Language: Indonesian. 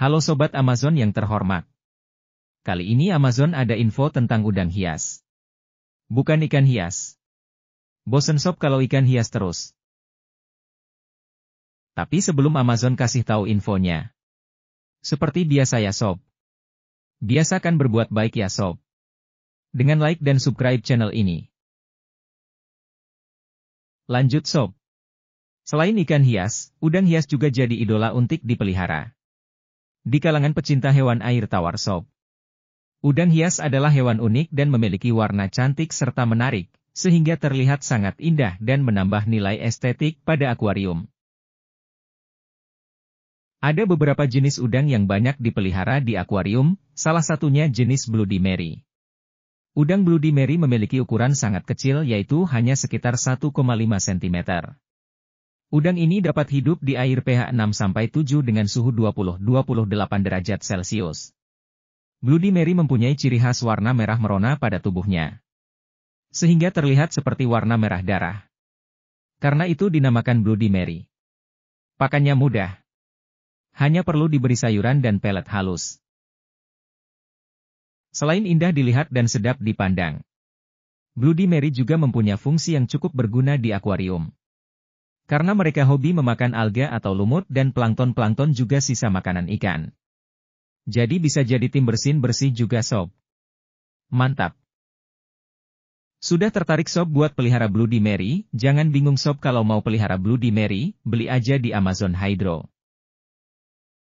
Halo Sobat Amazon yang terhormat. Kali ini Amazon ada info tentang udang hias. Bukan ikan hias. Bosen sob kalau ikan hias terus. Tapi sebelum Amazon kasih tahu infonya. Seperti biasa ya sob. Biasakan berbuat baik ya sob. Dengan like dan subscribe channel ini. Lanjut sob. Selain ikan hias, udang hias juga jadi idola untuk dipelihara. Di kalangan pecinta hewan air tawar sob, udang hias adalah hewan unik dan memiliki warna cantik serta menarik, sehingga terlihat sangat indah dan menambah nilai estetik pada akuarium. Ada beberapa jenis udang yang banyak dipelihara di akuarium, salah satunya jenis Bloody Mary. Udang Bloody Mary memiliki ukuran sangat kecil yaitu hanya sekitar 1,5 cm. Udang ini dapat hidup di air pH 6-7 dengan suhu 20-28 derajat Celcius. Bloody Mary mempunyai ciri khas warna merah merona pada tubuhnya. Sehingga terlihat seperti warna merah darah. Karena itu dinamakan Bloody Mary. Pakannya mudah. Hanya perlu diberi sayuran dan pelet halus. Selain indah dilihat dan sedap dipandang, Bloody Mary juga mempunyai fungsi yang cukup berguna di akuarium. Karena mereka hobi memakan alga atau lumut dan plankton-plankton juga sisa makanan ikan. Jadi bisa jadi tim bersin-bersih juga sob. Mantap. Sudah tertarik sob buat pelihara Bloody Mary? Jangan bingung sob kalau mau pelihara Bloody Mary, beli aja di Amazon Hydro.